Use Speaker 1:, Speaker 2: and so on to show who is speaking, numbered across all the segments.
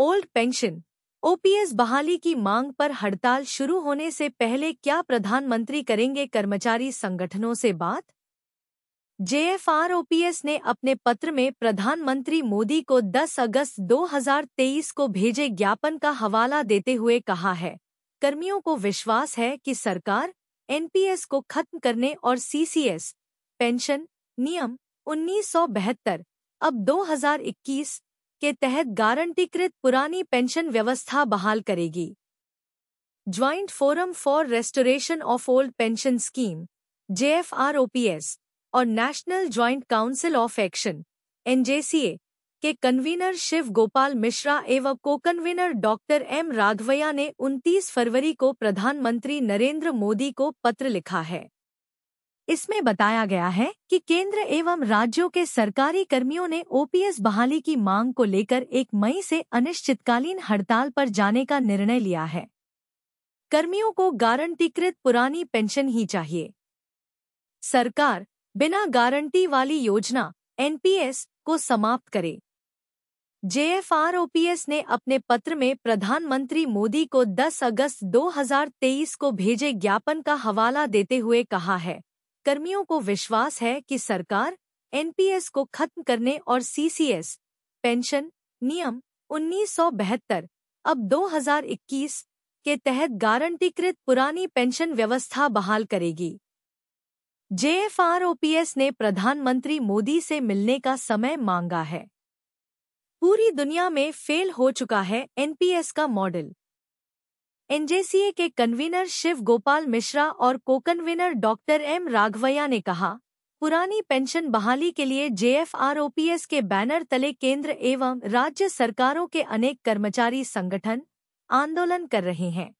Speaker 1: old pension OPS बहाली की मांग पर हड़ताल शुरू होने से पहले क्या प्रधानमंत्री करेंगे कर्मचारी संगठनों से बात जेएफआरओपीएस ने अपने पत्र में प्रधानमंत्री मोदी को 10 अगस्त 2023 को भेजे ज्ञापन का हवाला देते हुए कहा है कर्मियों को विश्वास है कि सरकार एनपीएस को खत्म करने और सीसीएस पेंशन नियम उन्नीस अब 2021 के तहत गारंटीकृत पुरानी पेंशन व्यवस्था बहाल करेगी joint forum for restoration of old pension scheme JFROPS और national joint council of action NJCA के कन्वीनर शिव गोपाल मिश्रा एवं को कन्वीनर डॉक्टर एम राघवैया ने 29 फरवरी को प्रधानमंत्री नरेंद्र मोदी को पत्र लिखा है इसमें बताया गया है कि केंद्र एवं राज्यों के सरकारी कर्मियों ने ओपीएस बहाली की मांग को लेकर एक मई से अनिश्चितकालीन हड़ताल पर जाने का निर्णय लिया है कर्मियों को गारंटीकृत पुरानी पेंशन ही चाहिए सरकार बिना गारंटी वाली योजना एनपीएस को समाप्त करे जेएफआरओपीएस ने अपने पत्र में प्रधानमंत्री मोदी को 10 अगस्त 2023 को भेजे ज्ञापन का हवाला देते हुए कहा है कर्मियों को विश्वास है कि सरकार एनपीएस को खत्म करने और सीसीएस पेंशन नियम उन्नीस अब 2021 के तहत गारंटीकृत पुरानी पेंशन व्यवस्था बहाल करेगी जेएफआरओपीएस ने प्रधानमंत्री मोदी से मिलने का समय मांगा है पूरी दुनिया में फेल हो चुका है एनपीएस का मॉडल एनजेसीए के कन्वीनर शिव गोपाल मिश्रा और को कन्वीनर डॉक्टर एम राघवैया ने कहा पुरानी पेंशन बहाली के लिए जेएफआरओपीएस के बैनर तले केंद्र एवं राज्य सरकारों के अनेक कर्मचारी संगठन आंदोलन कर रहे हैं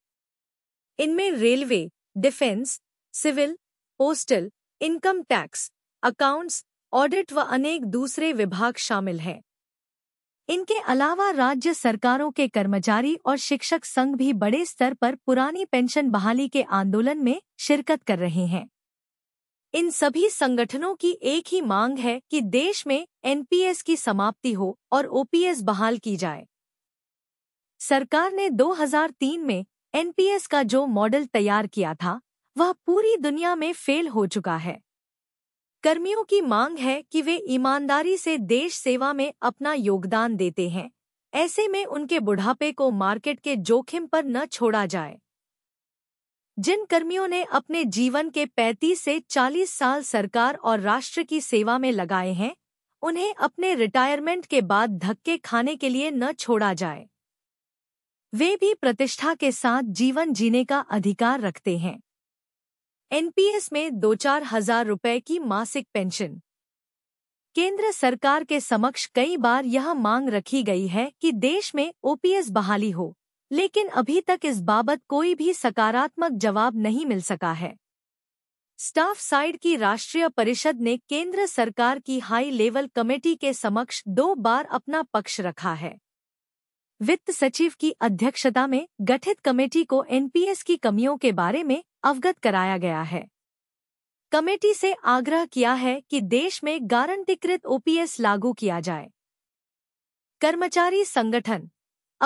Speaker 1: इनमें railway defence civil postal income tax accounts audit व अनेक दूसरे विभाग शामिल हैं इनके अलावा राज्य सरकारों के कर्मचारी और शिक्षक संघ भी बड़े स्तर पर पुरानी पेंशन बहाली के आंदोलन में शिरकत कर रहे हैं इन सभी संगठनों की एक ही मांग है कि देश में एनपीएस की समाप्ति हो और ओपीएस बहाल की जाए सरकार ने 2003 में एनपीएस का जो मॉडल तैयार किया था वह पूरी दुनिया में फेल हो चुका है कर्मियों की मांग है कि वे ईमानदारी से देश सेवा में अपना योगदान देते हैं ऐसे में उनके बुढ़ापे को मार्केट के जोखिम पर न छोड़ा जाए जिन कर्मियों ने अपने जीवन के 35 से 40 साल सरकार और राष्ट्र की सेवा में लगाए हैं उन्हें अपने रिटायरमेंट के बाद धक्के खाने के लिए न छोड़ा जाए वे भी प्रतिष्ठा के साथ जीवन जीने का अधिकार रखते हैं एनपीएस में दो चार हजार रुपए की मासिक पेंशन केंद्र सरकार के समक्ष कई बार यह मांग रखी गई है कि देश में ओपीएस बहाली हो लेकिन अभी तक इस बाबत कोई भी सकारात्मक जवाब नहीं मिल सका है स्टाफ साइड की राष्ट्रीय परिषद ने केंद्र सरकार की हाई लेवल कमेटी के समक्ष दो बार अपना पक्ष रखा है वित्त सचिव की अध्यक्षता में गठित कमेटी को एनपीएस की कमियों के बारे में अवगत कराया गया है कमेटी से आग्रह किया है कि देश में गारंटीकृत ओपीएस लागू किया जाए कर्मचारी संगठन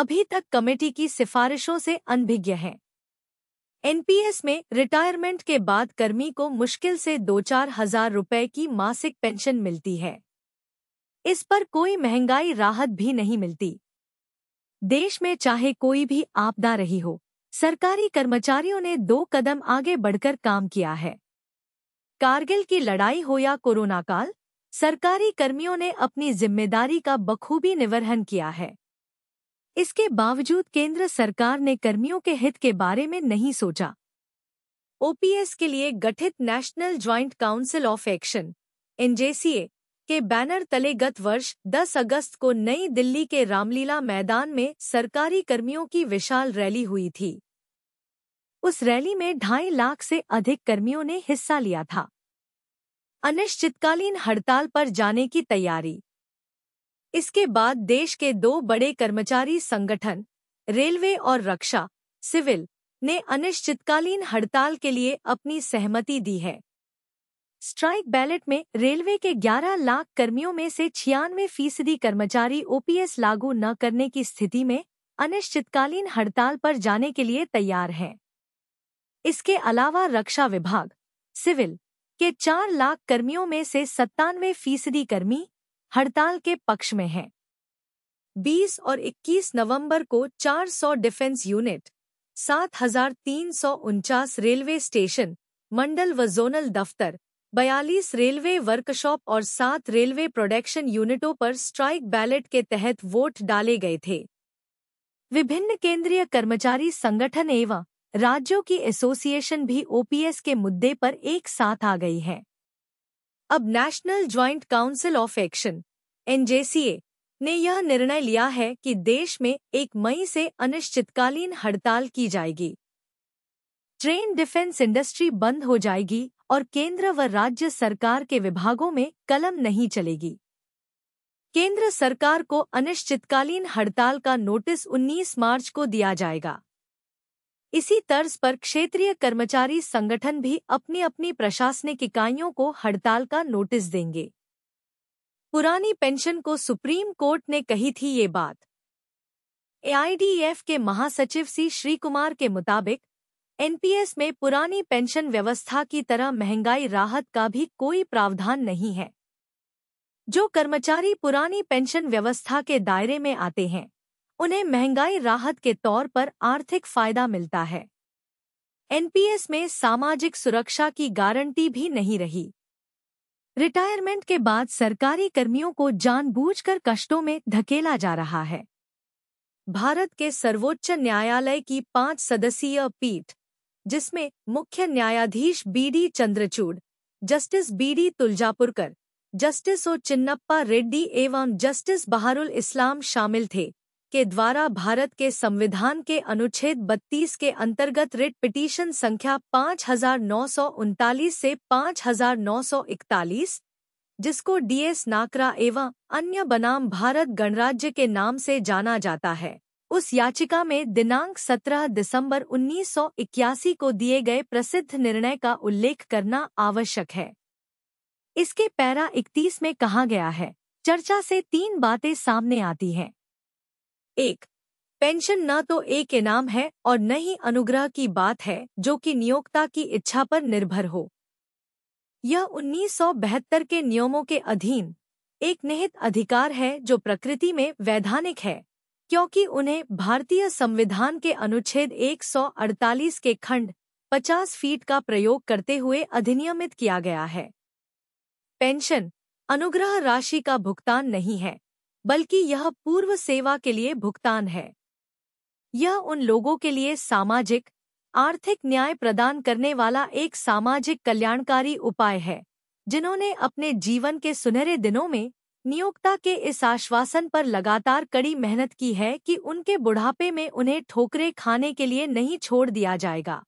Speaker 1: अभी तक कमेटी की सिफारिशों से अनभिज्ञ हैं एनपीएस में रिटायरमेंट के बाद कर्मी को मुश्किल से दो चार हजार रुपए की मासिक पेंशन मिलती है इस पर कोई महंगाई राहत भी नहीं मिलती देश में चाहे कोई भी आपदा रही हो सरकारी कर्मचारियों ने दो कदम आगे बढ़कर काम किया है कारगिल की लड़ाई हो या कोरोना काल सरकारी कर्मियों ने अपनी जिम्मेदारी का बखूबी निवर्हन किया है इसके बावजूद केंद्र सरकार ने कर्मियों के हित के बारे में नहीं सोचा ओपीएस के लिए गठित national joint council of action NJCA के बैनर तले गत वर्ष 10 अगस्त को नई दिल्ली के रामलीला मैदान में सरकारी कर्मियों की विशाल रैली हुई थी उस रैली में ढाई लाख से अधिक कर्मियों ने हिस्सा लिया था अनिश्चितकालीन हड़ताल पर जाने की तैयारी इसके बाद देश के दो बड़े कर्मचारी संगठन रेलवे और रक्षा सिविल ने अनिश्चितकालीन हड़ताल के लिए अपनी सहमति दी है स्ट्राइक बैलेट में रेलवे के 11 लाख कर्मियों में से छियानवे फीसदी कर्मचारी ओपीएस लागू न करने की स्थिति में अनिश्चितकालीन हड़ताल पर जाने के लिए तैयार हैं इसके अलावा रक्षा विभाग सिविल के चार लाख कर्मियों में से सत्तानवे फीसदी कर्मी हड़ताल के पक्ष में हैं 20 और 21 नवंबर को 400 डिफेंस यूनिट सात हजार तीन सौ उनचास रेलवे स्टेशन मंडल व जोनल दफ्तर बयालीस रेलवे वर्कशॉप और सात रेलवे प्रोडक्शन यूनिटों पर स्ट्राइक बैलेट के तहत वोट डाले गए थे विभिन्न केंद्रीय कर्मचारी संगठन एवं राज्यों की एसोसिएशन भी ओपीएस के मुद्दे पर एक साथ आ गई है अब national joint council of action NJCA ने यह निर्णय लिया है कि देश में एक मई से अनिश्चितकालीन हड़ताल की जाएगी ट्रेन डिफेंस इंडस्ट्री बंद हो जाएगी और केंद्र व राज्य सरकार के विभागों में कलम नहीं चलेगी केंद्र सरकार को अनिश्चितकालीन हड़ताल का नोटिस 19 मार्च को दिया जाएगा इसी तर्ज पर क्षेत्रीय कर्मचारी संगठन भी अपनी अपनी प्रशासनिक इकाइयों को हड़ताल का नोटिस देंगे पुरानी पेंशन को सुप्रीम कोर्ट ने कही थी ये बात एआईडीएफ के महासचिव सी श्रीकुमार के मुताबिक एनपीएस में पुरानी पेंशन व्यवस्था की तरह महंगाई राहत का भी कोई प्रावधान नहीं है जो कर्मचारी पुरानी पेंशन व्यवस्था के दायरे में आते हैं उन्हें महंगाई राहत के तौर पर आर्थिक फायदा मिलता है एनपीएस में सामाजिक सुरक्षा की गारंटी भी नहीं रही रिटायरमेंट के बाद सरकारी कर्मियों को जानबूझकर कष्टों में धकेला जा रहा है भारत के सर्वोच्च न्यायालय की पांच सदस्यीय पीठ जिसमें मुख्य न्यायाधीश BD Chandrachud justice BD Tulzapurkar justice O Chinnappa Reddy एवं जस्टिस बहारुल इस्लाम शामिल थे के द्वारा भारत के संविधान के अनुच्छेद 32 के अंतर्गत रिट पिटीशन संख्या पाँच से पाँच जिसको डीएस नाकरा एवं अन्य बनाम भारत गणराज्य के नाम से जाना जाता है उस याचिका में दिनांक 17 दिसंबर 1981 को दिए गए प्रसिद्ध निर्णय का उल्लेख करना आवश्यक है इसके पैरा 31 में कहा गया है चर्चा से तीन बातें सामने आती हैं एक पेंशन न तो एक इनाम है और न ही अनुग्रह की बात है जो कि नियोक्ता की इच्छा पर निर्भर हो यह उन्नीस के नियमों के अधीन एक निहित अधिकार है जो प्रकृति में वैधानिक है क्योंकि उन्हें भारतीय संविधान के अनुच्छेद 148 के खंड 50 फीट का प्रयोग करते हुए अधिनियमित किया गया है पेंशन अनुग्रह राशि का भुगतान नहीं है बल्कि यह पूर्व सेवा के लिए भुगतान है यह उन लोगों के लिए सामाजिक आर्थिक न्याय प्रदान करने वाला एक सामाजिक कल्याणकारी उपाय है जिन्होंने अपने जीवन के सुनहरे दिनों में नियोक्ता के इस आश्वासन पर लगातार कड़ी मेहनत की है कि उनके बुढ़ापे में उन्हें ठोकरे खाने के लिए नहीं छोड़ दिया जाएगा